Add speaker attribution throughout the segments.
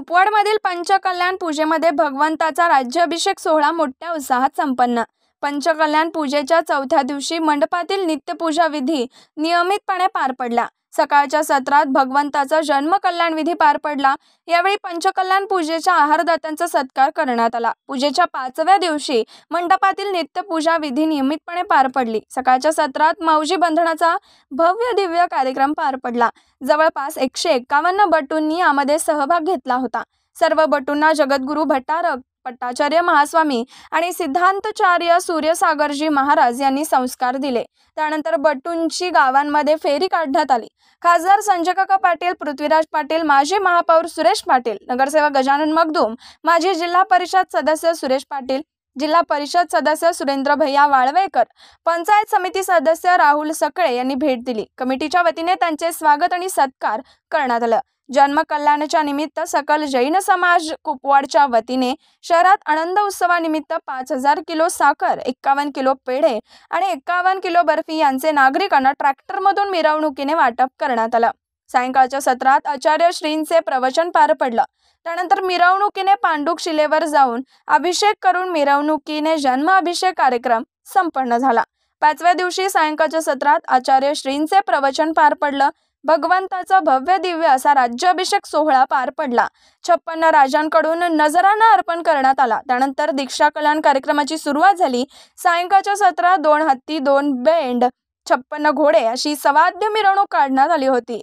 Speaker 1: कुपवाडमधील पंचकल्याण पूजेमध्ये भगवंताचा राज्याभिषेक सोहळा मोठ्या उत्साहात संपन्न पंचकल्याण पूजेच्या चौथ्या दिवशी मंडपातील नित्यपूजा विधी नियमितपणे पार पडला सकाळच्या सत्रात भगवंताचा जन्मकल्याण विधी पार पडला यावेळी पंचकल्याण पूजेच्या आहारदात्यांचा सत्कार करण्यात आला पूजेच्या पाचव्या दिवशी मंडपातील नित्यपूजा विधी नियमितपणे पार पडली सकाळच्या सत्रात मावजी बंधनाचा भव्य दिव्य कार्यक्रम पार पडला जवळपास एकशे एक्कावन्न बटूंनी यामध्ये सहभाग घेतला होता सर्व बटूंना जगद्गुरू भट्टारक पट्टाचार्य महास्वामी आणि सिद्धांतचार्य सूर्यसागरजी महाराज यांनी संस्कार दिले त्यानंतर बटूंची गावांमध्ये फेरी काढण्यात आली खासदार संजय काका पाटील पृथ्वीराज पाटील माजी महापौर सुरेश पाटील नगरसेवक गजानन मगदूम माजी जिल्हा परिषद सदस्य सुरेश पाटील जिल्हा परिषद सदस्य सुरेंद्र भैया वाळवेकर पंचायत समिती सदस्य राहुल सकळे यांनी भेट दिली कमिटीच्या वतीने त्यांचे स्वागत आणि सत्कार करण्यात आलं जन्मकल्याणाच्या निमित्त सकल जैन समाज कुपवाडच्या वतीने शहरात आनंद उत्सवानिमित्त पाच हजार किलो साखर एक्कावन्न किलो पेढे आणि एक्कावन्न किलो बर्फी यांचे नागरिकांना ट्रॅक्टरमधून मिरवणुकीने वाटप करण्यात आलं सायंकाळच्या सत्रात आचार्य श्रींचे प्रवचन पार पडलं त्यानंतर मिरवणुकीने पांडुक शिलेवर जाऊन अभिषेक करून मिरवणुकीने जन्म अभिषेक कार्यक्रम संपन्न झाला पाचव्या दिवशी सायंकाळच्या सत्रात आचार्य श्रींचे प्रवचन पार पडलं भगवंताचा भव्य दिव्य असा राज्याभिषेक सोहळा पार पडला छप्पन्न राजांकडून नजरांना अर्पण करण्यात आला त्यानंतर दीक्षा कल्याण कार्यक्रमाची सुरुवात झाली सायंकाळच्या सत्रात दोन हत्ती दोन बेंड छप्पन्न घोडे अशी सवाद्य मिरवणूक काढण्यात आली होती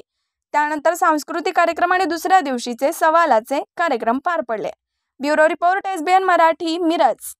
Speaker 1: त्यानंतर सांस्कृतिक कार्यक्रम आणि दुसऱ्या दिवशीचे सवालाचे कार्यक्रम पार पडले bureau report N Marathi Miraj